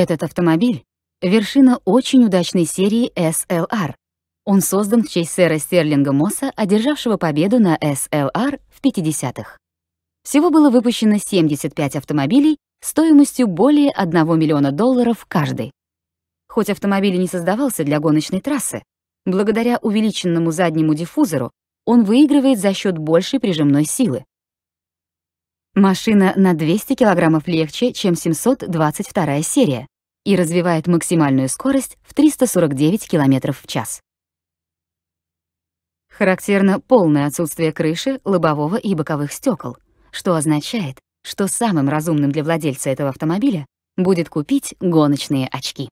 Этот автомобиль — вершина очень удачной серии SLR. Он создан в честь сэра Стерлинга Мосса, одержавшего победу на SLR в 50-х. Всего было выпущено 75 автомобилей стоимостью более 1 миллиона долларов каждый. Хоть автомобиль и не создавался для гоночной трассы, благодаря увеличенному заднему диффузору он выигрывает за счет большей прижимной силы, Машина на 200 кг легче, чем 722 серия и развивает максимальную скорость в 349 км в час. Характерно полное отсутствие крыши, лобового и боковых стекол, что означает, что самым разумным для владельца этого автомобиля будет купить гоночные очки.